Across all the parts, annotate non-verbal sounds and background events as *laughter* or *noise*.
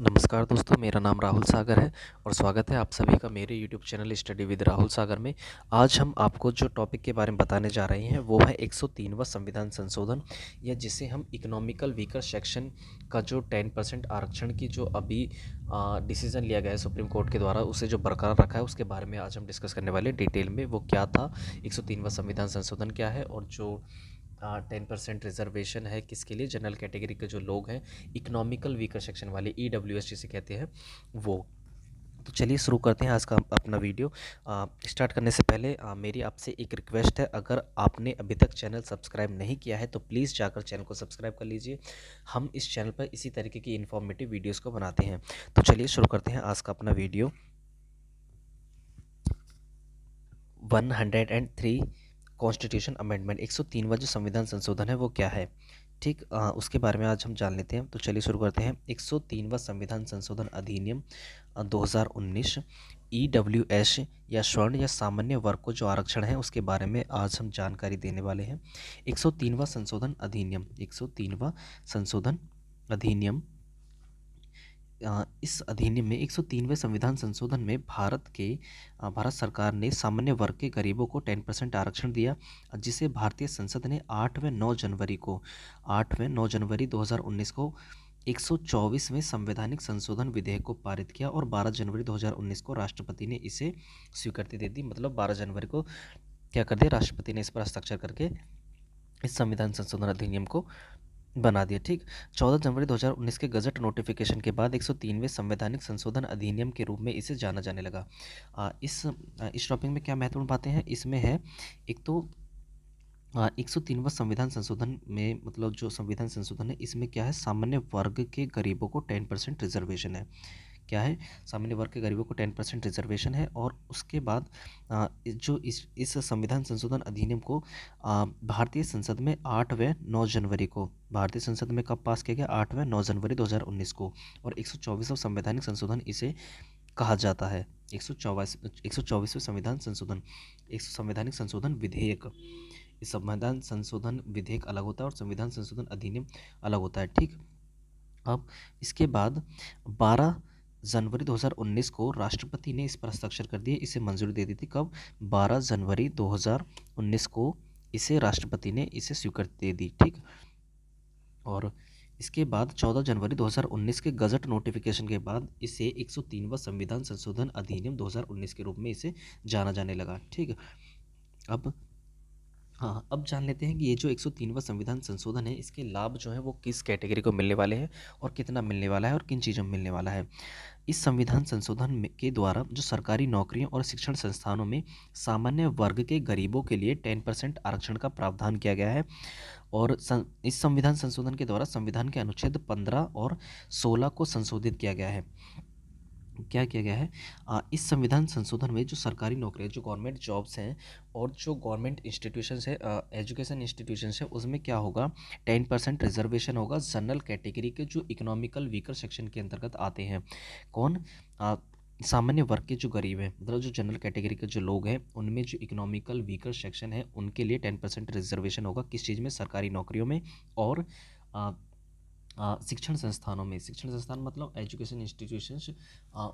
नमस्कार दोस्तों मेरा नाम राहुल सागर है और स्वागत है आप सभी का मेरे YouTube channel study with Rahul Sagar में आज हम आपको जो टॉपिक के बारे में बताने जा रहे हैं वो है 103वां संविधान संशोधन या जिसे हम इकोनॉमिकल वीकर सेक्शन का जो 10 परसेंट आरक्षण की जो अभी डिसीज़न लिया गया है सुप्रीम कोर्ट के द्वारा उसे जो बरकरार रखा है उसके बारे में आज हम डिस्कस करने वाले डिटेल में वो क्या था एक संविधान संशोधन क्या है और जो टेन परसेंट रिजर्वेशन है किसके लिए जनरल कैटेगरी के जो लोग हैं इकोनॉमिकल वीकर सेक्शन वाले ई डब्ल्यू एस जिसे कहते हैं वो तो चलिए शुरू करते हैं आज का अपना वीडियो स्टार्ट करने से पहले आ, मेरी आपसे एक रिक्वेस्ट है अगर आपने अभी तक चैनल सब्सक्राइब नहीं किया है तो प्लीज़ जाकर चैनल को सब्सक्राइब कर लीजिए हम इस चैनल पर इसी तरीके की इन्फॉर्मेटिव वीडियोज़ को बनाते हैं तो चलिए शुरू करते हैं आज का अपना video one hundred and three constitution amendment 103वां जो संविधान संशोधन है वो क्या है ठीक आ, उसके बारे में आज हम जान लेते हैं तो चलिए शुरू करते हैं 103वां संविधान संशोधन अधिनियम 2019 ई डब्ल्यू एस या स्वर्ण या सामान्य वर्ग को जो आरक्षण है उसके बारे में आज हम जानकारी देने वाले हैं 103वां संशोधन अधिनियम 103वां संशोधन अधिनियम इस अधिनियम में 103वें संविधान संशोधन में भारत के भारत सरकार ने सामान्य वर्ग के गरीबों को 10 परसेंट आरक्षण दिया जिसे भारतीय संसद ने 8 व 9 जनवरी को 8 व 9 जनवरी 2019 को 124 में संवैधानिक संशोधन विधेयक को पारित किया और 12 जनवरी 2019 को राष्ट्रपति ने इसे स्वीकृति दे दी मतलब बारह जनवरी को क्या कर दिया राष्ट्रपति ने इस पर हस्ताक्षर करके इस संविधान संशोधन अधिनियम को बना दिया ठीक 14 जनवरी 2019 के गजट नोटिफिकेशन के बाद 103वें संवैधानिक संशोधन अधिनियम के रूप में इसे जाना जाने लगा आ, इस इस टॉपिक में क्या महत्वपूर्ण बातें हैं इसमें है एक तो एक सौ तीनवा संविधान संशोधन में मतलब जो संविधान संशोधन है इसमें क्या है सामान्य वर्ग के गरीबों को टेन परसेंट रिजर्वेशन है क्या है सामान्य वर्ग के गरीबों को टेन परसेंट रिजर्वेशन है और उसके बाद जो इस इस संविधान संशोधन अधिनियम को भारतीय संसद में आठ व नौ जनवरी को भारतीय संसद में कब पास किया गया आठवें नौ जनवरी 2019 को और एक सौ संवैधानिक संशोधन इसे कहा जाता है एक सौ संविधान संशोधन एक संवैधानिक संशोधन विधेयक इस संविधान संशोधन विधेयक अलग होता है और संविधान संशोधन अधिनियम अलग होता है ठीक अब इसके बाद 12 जनवरी 2019 को राष्ट्रपति ने इस पर हस्ताक्षर कर दिए इसे मंजूरी दे दी थी कब 12 जनवरी 2019 को इसे राष्ट्रपति ने इसे स्वीकृति दे दी ठीक और इसके बाद 14 जनवरी 2019 के गजट नोटिफिकेशन के बाद इसे 103वां संविधान संशोधन अधिनियम 2019 के रूप में इसे जाना जाने लगा ठीक अब हाँ, हाँ अब जान लेते हैं कि ये जो 103वां संविधान संशोधन है इसके लाभ जो है वो किस कैटेगरी को मिलने वाले हैं और कितना मिलने वाला है और किन चीज़ों में मिलने वाला है इस संविधान संशोधन के द्वारा जो सरकारी नौकरियों और शिक्षण संस्थानों में सामान्य वर्ग के गरीबों के लिए टेन परसेंट आरक्षण का प्रावधान किया गया है और सं, इस संविधान संशोधन के द्वारा संविधान के अनुच्छेद पंद्रह और सोलह को संशोधित किया गया है क्या किया गया है आ, इस संविधान संशोधन में जो सरकारी नौकरियाँ जो गवर्नमेंट जॉब्स हैं और जो गवर्नमेंट इंस्टीट्यूशन है एजुकेशन इंस्टीट्यूशन है उसमें क्या होगा टेन परसेंट रिजर्वेशन होगा जनरल कैटेगरी के जो इकोनॉमिकल वीकर सेक्शन के अंतर्गत आते हैं कौन आ, सामान्य वर्ग के जो गरीब हैं मतलब जो जनरल कैटेगरी के जो लोग हैं उनमें जो इकोनॉमिकल वीकर सेक्शन है उनके लिए टेन परसेंट रिजर्वेशन होगा किस चीज़ में सरकारी नौकरियों में और आ, शिक्षण संस्थानों में शिक्षण संस्थान मतलब एजुकेशन इंस्टीट्यूशंस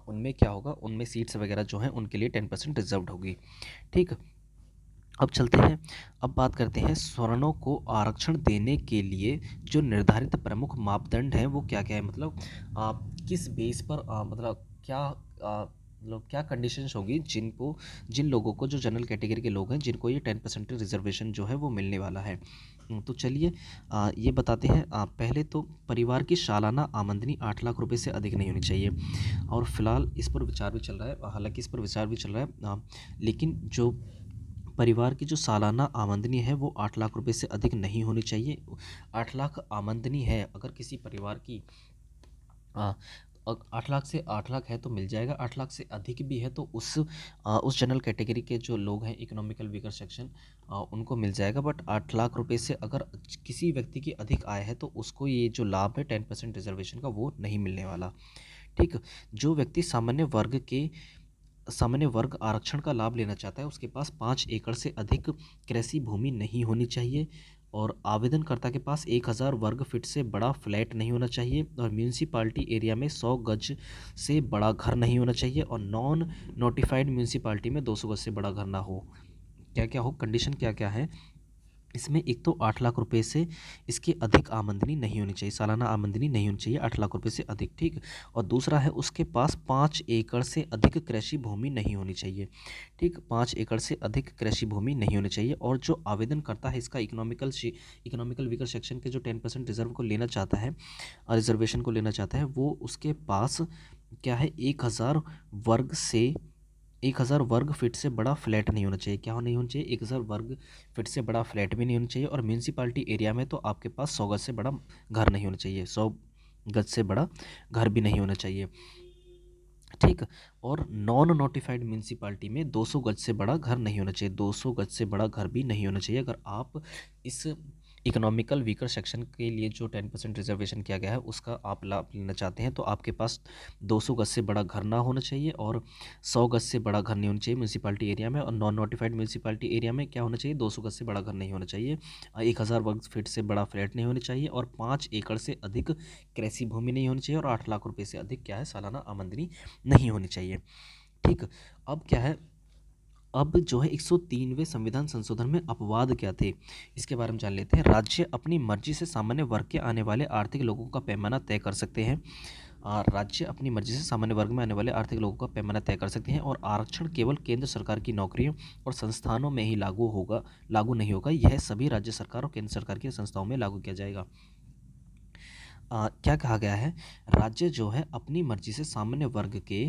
उनमें क्या होगा उनमें सीट्स वगैरह जो हैं उनके लिए टेन परसेंट रिजर्व होगी ठीक अब चलते हैं अब बात करते हैं स्वर्णों को आरक्षण देने के लिए जो निर्धारित प्रमुख मापदंड हैं वो क्या क्या है मतलब आ, किस बेस पर आ, मतलब क्या आ, मतलब क्या कंडीशंस होगी जिनको जिन लोगों को जो जनरल कैटेगरी के लोग हैं जिनको ये टेन परसेंट रिजर्वेशन जो है वो मिलने वाला है तो चलिए ये बताते हैं पहले तो परिवार की सालाना आमदनी आठ लाख रुपए से अधिक नहीं होनी चाहिए और फिलहाल इस पर विचार भी चल रहा है हालांकि इस पर विचार भी चल रहा है लेकिन जो परिवार की जो सालाना आमदनी है वो आठ लाख रुपए से अधिक नहीं होनी चाहिए आठ लाख आमदनी है अगर किसी परिवार की आठ लाख से आठ लाख है तो मिल जाएगा आठ लाख से अधिक भी है तो उस आ, उस जनरल कैटेगरी के जो लोग हैं इकोनॉमिकल वीकर सेक्शन उनको मिल जाएगा बट आठ लाख रुपए से अगर किसी व्यक्ति की अधिक आय है तो उसको ये जो लाभ है टेन परसेंट रिजर्वेशन का वो नहीं मिलने वाला ठीक जो व्यक्ति सामान्य वर्ग के सामान्य वर्ग आरक्षण का लाभ लेना चाहता है उसके पास पाँच एकड़ से अधिक कृषि भूमि नहीं होनी चाहिए और आवेदनकर्ता के पास एक हज़ार वर्ग फिट से बड़ा फ्लैट नहीं होना चाहिए और म्यूनसिपाल्टी एरिया में सौ गज से बड़ा घर नहीं होना चाहिए और नॉन नोटिफाइड म्यूनसिपाल्टी में दो सौ गज से बड़ा घर ना हो क्या क्या हो कंडीशन क्या क्या है इसमें एक तो आठ लाख रुपए से इसकी अधिक आमदनी नहीं होनी चाहिए सालाना आमंदनी नहीं होनी चाहिए आठ लाख रुपए से अधिक ठीक और दूसरा है उसके पास पाँच एकड़ से अधिक कृषि भूमि नहीं होनी चाहिए ठीक पाँच एकड़ से अधिक कृषि भूमि नहीं होनी चाहिए और जो आवेदन करता है इसका इकोनॉमिकल इकोनॉमिकल वीकर सेक्शन के जो टेन परसेंट रिजर्व को लेना चाहता है रिजर्वेशन को लेना चाहता है वो उसके पास क्या है एक हज़ार वर्ग से एक हज़ार वर्ग फीट से बड़ा फ्लैट नहीं होना चाहिए क्या नहीं होना चाहिए एक हज़ार वर्ग फीट से बड़ा फ्लैट भी नहीं होना चाहिए और म्यूनसिपाली एरिया में तो आपके पास सौ गज से बड़ा घर नहीं होना चाहिए सौ गज से बड़ा घर भी नहीं होना चाहिए ठीक और नॉन नोटिफाइड म्यूनसिपाल्टी में 200 गज से बड़ा घर नहीं होना चाहिए 200 गज से बड़ा घर भी नहीं होना चाहिए अगर आप इस इकोनॉमिकल वीकर सेक्शन के लिए जो टेन परसेंट रिजर्वेशन किया गया है उसका आप लाभ लेना चाहते हैं तो आपके पास दो सौ गज से बड़ा घर ना होना चाहिए और सौ गज से बड़ा घर नहीं होना चाहिए म्यूनसिपाली एरिया में और नॉन नोटिफाइड म्यूनसिपाली एरिया में क्या होना चाहिए दो सौ गज से बड़ा घर नहीं होना चाहिए एक हज़ार वर्ग फीट से बड़ा फ्लैट नहीं होना चाहिए और पाँच एकड़ से अधिक कृषि भूमि नहीं होनी चाहिए और आठ लाख रुपये से अधिक क्या है सालाना आमदनी नहीं होनी चाहिए ठीक अब क्या है अब जो है एक सौ संविधान संशोधन में अपवाद क्या थे इसके बारे में जान लेते हैं राज्य अपनी मर्जी से सामान्य वर्ग के आने वाले आर्थिक लोगों का पैमाना तय कर सकते हैं राज्य अपनी मर्जी से सामान्य वर्ग में आने वाले आर्थिक लोगों का पैमाना तय कर सकते हैं और आरक्षण केवल केंद्र सरकार की नौकरियों और संस्थानों में ही लागू होगा लागू नहीं होगा यह सभी राज्य सरकार और केंद्र सरकार की संस्थाओं में लागू किया जाएगा आ, क्या कहा गया है राज्य जो है अपनी मर्जी से सामान्य वर्ग के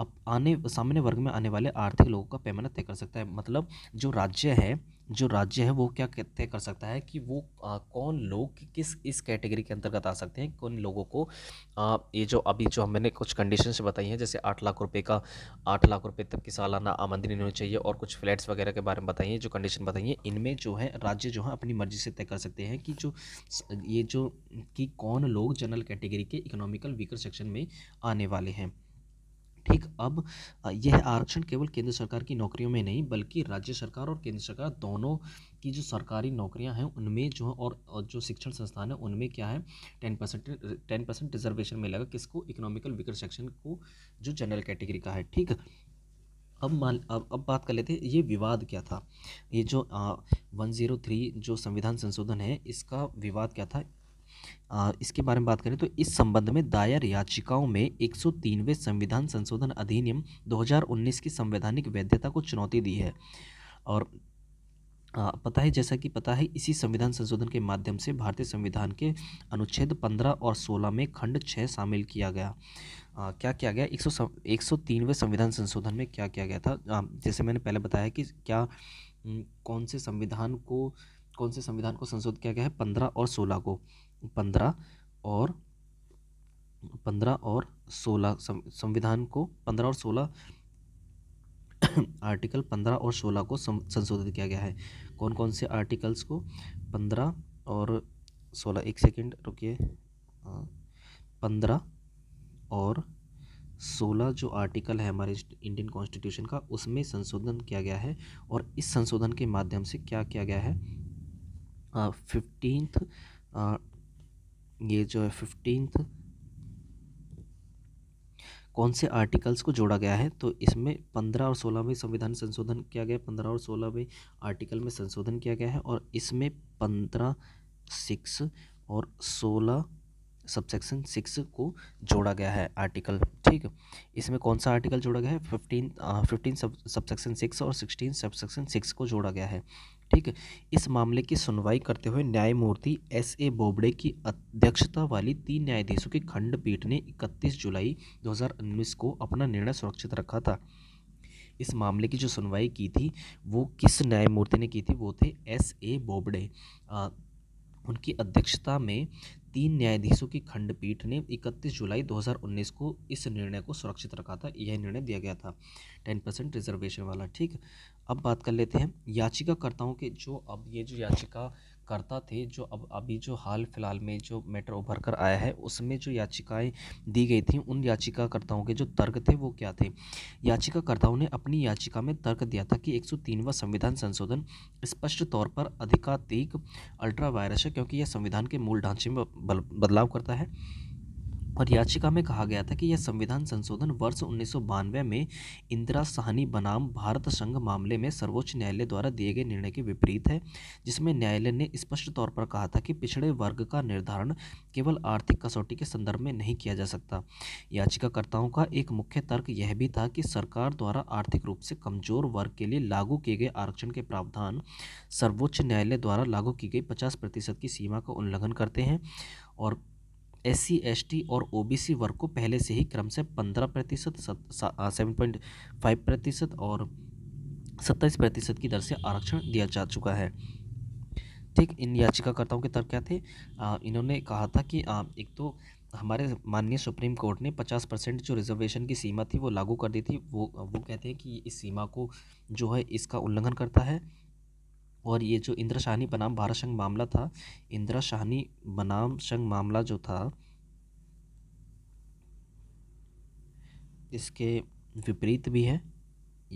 अप आने सामान्य वर्ग में आने वाले आर्थिक लोगों का पैमाना तय कर सकता है मतलब जो राज्य है जो राज्य है वो क्या तय कर सकता है कि वो आ, कौन लोग किस इस कैटेगरी के अंतर्गत आ सकते हैं कौन लोगों को आ, ये जो अभी जो मैंने कुछ कंडीशन से बताई हैं जैसे आठ लाख रुपए का आठ लाख रुपए तक की सालाना आमदनी होनी चाहिए और कुछ फ्लैट्स वगैरह के बारे में बताइए जो कंडीशन बताइए इनमें जो है राज्य जो है अपनी मर्जी से तय कर सकते हैं कि जो ये जो कि कौन लोग जनरल कैटेगरी के इकोनॉमिकल वीकर सेक्शन में आने वाले हैं ठीक अब यह आरक्षण केवल केंद्र सरकार की नौकरियों में नहीं बल्कि राज्य सरकार और केंद्र सरकार दोनों की जो सरकारी नौकरियां हैं उनमें जो और जो शिक्षण संस्थान है उनमें क्या है ten percent ten percent reservation मिलेगा किसको इकोनॉमिकल विकर सेक्शन को जो जनरल कैटेगरी का है ठीक अब मान अब अब बात कर लेते हैं ये विवाद क्या था ये जो वन ज़ीरो थ्री जो संविधान संशोधन है इसका विवाद क्या था इसके बारे में बात करें तो इस संबंध में दायर याचिकाओं में एक संविधान संशोधन अधिनियम 2019 की संवैधानिक वैधता को चुनौती दी है और पता है जैसा कि पता है इसी संविधान संशोधन के माध्यम से भारतीय संविधान के अनुच्छेद 15 और 16 में खंड 6 शामिल किया गया आ, क्या किया गया एक सौ एक सौ तीनवें संविधान संशोधन में क्या किया गया था आ, जैसे मैंने पहले बताया कि क्या कौन से संविधान को कौन से संविधान को संशोधित किया गया है पंद्रह और सोलह को पंद्रह और पंद्रह और सोलह संविधान को पंद्रह और सोलह *coughs* आर्टिकल पंद्रह और सोलह को संशोधित किया गया है कौन कौन से आर्टिकल्स को पंद्रह और सोलह एक सेकेंड रुकिए पंद्रह और सोलह जो आर्टिकल है हमारे इंडियन कॉन्स्टिट्यूशन का उसमें संशोधन किया गया है और इस संशोधन के माध्यम से क्या किया गया है फिफ्टींथ ये जो है फिफ्टींथ कौन से आर्टिकल्स को जोड़ा गया है तो इसमें पंद्रह और सोलह में संविधान संशोधन किया गया पंद्रह और सोलह में आर्टिकल में संशोधन किया गया है और इसमें पंद्रह सिक्स और सोलह सबसेक्शन सिक्स को जोड़ा गया है आर्टिकल ठीक इसमें कौन सा आर्टिकल जोड़ा गया है fifteen fifteen sub subsection six और सिक्सटीन सबसेक्शन सिक्स को जोड़ा गया है ठीक है इस मामले की सुनवाई करते हुए न्यायमूर्ति एस ए बोबड़े की अध्यक्षता वाली तीन न्यायाधीशों की खंडपीठ ने 31 जुलाई 2019 को अपना निर्णय सुरक्षित रखा था इस मामले की जो सुनवाई की थी वो किस न्यायमूर्ति ने की थी वो थे एस ए बोबड़े उनकी अध्यक्षता में तीन न्यायाधीशों की खंडपीठ ने 31 जुलाई 2019 को इस निर्णय को सुरक्षित रखा था यह निर्णय दिया गया था 10 परसेंट रिजर्वेशन वाला ठीक अब बात कर लेते हैं याचिकाकर्ताओं के जो अब ये जो याचिका करता थे जो अब अभी जो हाल फिलहाल में जो मैटर उभर कर आया है उसमें जो याचिकाएं दी गई थी उन याचिकाकर्ताओं के जो तर्क थे वो क्या थे याचिकाकर्ताओं ने अपनी याचिका में तर्क दिया था कि 103वां संविधान संशोधन स्पष्ट तौर पर अधिकाधिक अल्ट्रा वायरस है क्योंकि यह संविधान के मूल ढांचे में बदलाव करता है और याचिका में कहा गया था कि यह संविधान संशोधन वर्ष उन्नीस में इंदिरा साहनी बनाम भारत संघ मामले में सर्वोच्च न्यायालय द्वारा दिए गए निर्णय के विपरीत है जिसमें न्यायालय ने स्पष्ट तौर पर कहा था कि पिछड़े वर्ग का निर्धारण केवल आर्थिक कसौटी के संदर्भ में नहीं किया जा सकता याचिकाकर्ताओं का एक मुख्य तर्क यह भी था कि सरकार द्वारा आर्थिक रूप से कमजोर वर्ग के लिए लागू किए गए आरक्षण के प्रावधान सर्वोच्च न्यायालय द्वारा लागू की गई पचास प्रतिशत की सीमा का उल्लंघन करते हैं और एस सी एस टी और ओ बी सी वर्ग को पहले से ही क्रम से पंद्रह प्रतिशत सेवन पॉइंट फाइव प्रतिशत और सत्ताईस प्रतिशत की दर से आरक्षण दिया जा चुका है ठीक इन याचिकाकर्ताओं के तर्क क्या थे आ, इन्होंने कहा था कि आ, एक तो हमारे माननीय सुप्रीम कोर्ट ने 50 परसेंट जो रिजर्वेशन की सीमा थी वो लागू कर दी थी वो वो कहते हैं कि इस सीमा को जो है इसका उल्लंघन करता है और ये जो इंद्र शाहनी बनाम भारत संघ मामला था इंद्र शाहनी बनाम संघ मामला जो था इसके विपरीत भी है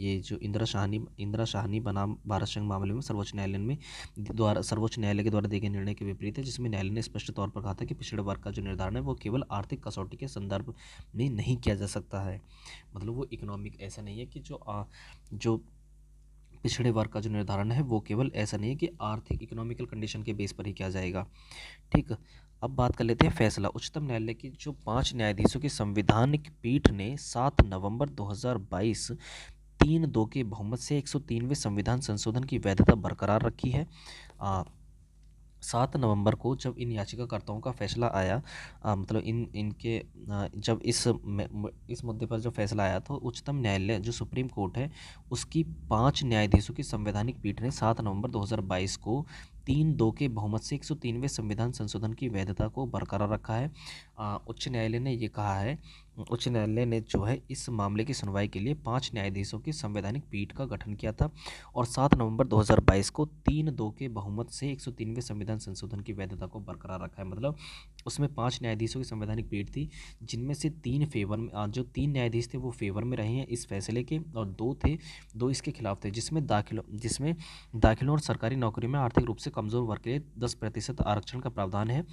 ये जो इंदिरा शाहनी इंदिरा शाहनी बनाम भारत संघ मामले में सर्वोच्च न्यायालय में द्वारा सर्वोच्च न्यायालय के द्वारा दिए गए निर्णय के विपरीत है जिसमें न्यायालय ने स्पष्ट तौर पर कहा था कि पिछड़े वर्ग का जो निर्धारण है वो केवल आर्थिक कसौटी के संदर्भ में नहीं किया जा सकता है मतलब वो इकोनॉमिक ऐसा नहीं है कि जो आ, जो पिछड़े वर्ग का जो निर्धारण है वो केवल ऐसा नहीं है कि आर्थिक इकोनॉमिकल कंडीशन के बेस पर ही किया जाएगा ठीक अब बात कर लेते हैं फैसला उच्चतम न्यायालय की जो पांच न्यायाधीशों की संविधानिक पीठ ने सात नवंबर 2022 तीन दो के बहुमत से एक सौ संविधान संशोधन की वैधता बरकरार रखी है आ, सात नवंबर को जब इन याचिकाकर्ताओं का फैसला आया आ, मतलब इन इनके आ, जब इस इस मुद्दे पर जब फैसला आया तो उच्चतम न्यायालय जो सुप्रीम कोर्ट है उसकी पांच न्यायाधीशों की संवैधानिक पीठ ने सात नवंबर 2022 को तीन दो के बहुमत से एक सौ संविधान संशोधन की वैधता को बरकरार रखा है उच्च न्यायालय ने ये कहा है उच्च न्यायालय ने जो है इस मामले की सुनवाई के लिए पांच न्यायाधीशों की संवैधानिक पीठ का गठन किया था और 7 नवंबर 2022 को तीन दो के बहुमत से एक सौ संविधान संशोधन की वैधता को बरकरार रखा है मतलब उसमें पांच न्यायाधीशों की संवैधानिक पीठ थी जिनमें से तीन फेवर में जो तीन न्यायाधीश थे वो फेवर में रहे हैं इस फैसले के और दो थे दो इसके खिलाफ थे जिसमें दाखिलों जिसमें दाखिलों और सरकारी नौकरी में आर्थिक रूप से कमज़ोर वर्ग के लिए दस प्रतिशत आरक्षण का प्रावधान है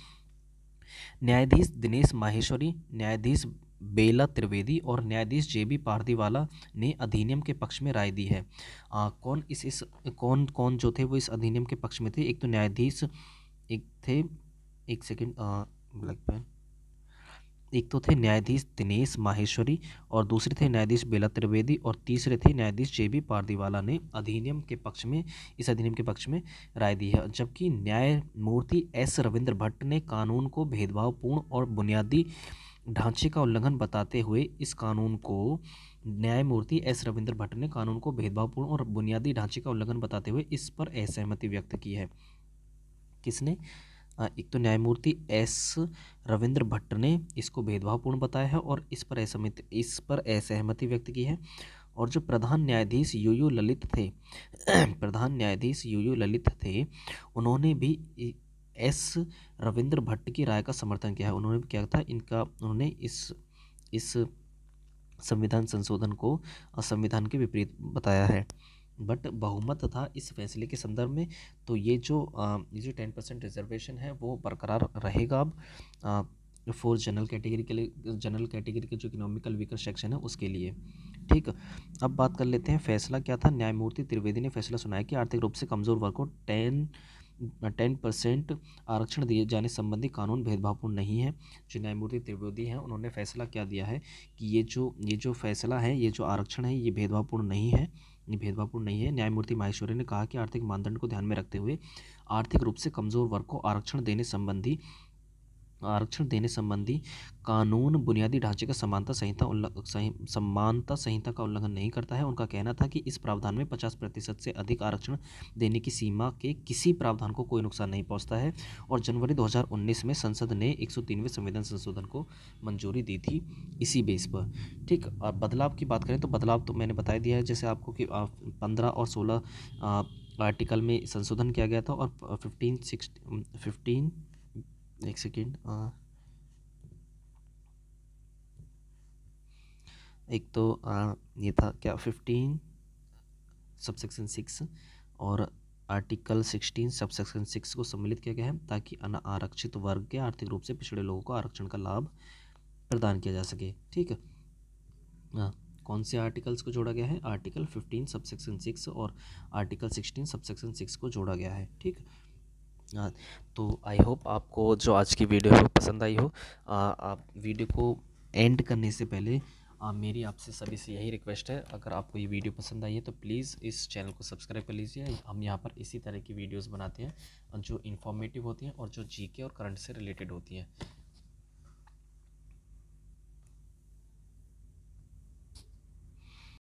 न्यायाधीश दिनेश माहेश्वरी न्यायाधीश बेला त्रिवेदी और न्यायाधीश जे बी पारदीवाला ने अधिनियम के पक्ष में राय दी है आ, कौन इस इस कौन कौन जो थे वो इस अधिनियम के पक्ष में थे एक तो न्यायाधीश एक थे एक सेकेंड ब्लैक पेन एक तो थे न्यायाधीश दिनेश माहेश्वरी और दूसरे थे न्यायाधीश बेला त्रिवेदी और तीसरे थे न्यायाधीश जे बी पारदीवाला ने अधिनियम के पक्ष में इस अधिनियम के पक्ष में राय दी है जबकि न्यायमूर्ति एस रविंद्र भट्ट ने कानून को भेदभावपूर्ण और बुनियादी ढांचे का उल्लंघन बताते हुए इस कानून को न्यायमूर्ति एस रविंद्र भट्ट ने कानून को भेदभावपूर्ण और बुनियादी ढांचे का उल्लंघन बताते हुए इस पर असहमति व्यक्त की है किसने एक तो न्यायमूर्ति एस रविंद्र भट्ट ने इसको भेदभावपूर्ण बताया है और इस पर असहमति इस पर असहमति व्यक्त की है और जो प्रधान न्यायाधीश यू यू ललित थे *clears throat* प्रधान न्यायाधीश यू यू ललित थे उन्होंने भी एस रविंद्र भट्ट की राय का समर्थन किया है उन्होंने क्या था इनका उन्होंने इस इस संविधान संशोधन को संविधान के विपरीत बताया है बट बहुमत था इस फैसले के संदर्भ में तो ये जो ये जो टेन परसेंट रिजर्वेशन है वो बरकरार रहेगा अब फोर जनरल कैटेगरी के लिए जनरल कैटेगरी के जो इकोनॉमिकल वीकर सेक्शन है उसके लिए ठीक अब बात कर लेते हैं फैसला क्या था न्यायमूर्ति त्रिवेदी ने फैसला सुनाया कि आर्थिक रूप से कमज़ोर वर्ग को टेन टेन परसेंट आरक्षण दिए जाने संबंधी कानून भेदभावपूर्ण नहीं है जो न्यायमूर्ति त्रिवेदी हैं उन्होंने फैसला क्या दिया है कि ये जो ये जो फैसला है ये जो आरक्षण है ये भेदभावपूर्ण नहीं है ये भेदभावपूर्ण नहीं है न्यायमूर्ति माहेश्वरी ने कहा कि आर्थिक मानदंड को ध्यान में रखते हुए आर्थिक रूप से कमज़ोर वर्ग को आरक्षण देने संबंधी आरक्षण देने संबंधी कानून बुनियादी ढांचे का समानता संहिता उल्लंघन समानता संहिता का उल्लंघन नहीं करता है उनका कहना था कि इस प्रावधान में 50 प्रतिशत से अधिक आरक्षण देने की सीमा के किसी प्रावधान को कोई नुकसान नहीं पहुंचता है और जनवरी 2019 में संसद ने एक संविधान संशोधन को मंजूरी दी थी इसी बेस पर ठीक और बदलाव की बात करें तो बदलाव तो मैंने बताया दिया है जैसे आपको कि पंद्रह और सोलह आर्टिकल में संशोधन किया गया था और फिफ्टीन सिक्स फिफ्टीन एक सेकेंड uh, एक तो आ, uh, ये था क्या फिफ्टीन सबसेक्शन सिक्स और आर्टिकल सिक्सटीन सबसेक्शन सिक्स को सम्मिलित किया गया है ताकि अन आरक्षित वर्ग के आर्थिक रूप से पिछड़े लोगों को आरक्षण का लाभ प्रदान किया जा सके ठीक है uh, कौन से आर्टिकल्स को जोड़ा गया है आर्टिकल फिफ्टीन सबसेक्शन सिक्स और आर्टिकल सिक्सटीन सबसेक्शन सिक्स को जोड़ा गया है ठीक है हाँ, तो आई होप आपको जो आज की वीडियो है पसंद आई हो आ, आप वीडियो को एंड करने से पहले आ, मेरी आपसे सभी से यही रिक्वेस्ट है अगर आपको ये वीडियो पसंद आई है तो प्लीज़ इस चैनल को सब्सक्राइब कर लीजिए हम यहाँ पर इसी तरह की वीडियोस बनाते हैं जो इन्फॉर्मेटिव होती हैं और जो जीके और करंट से रिलेटेड होती हैं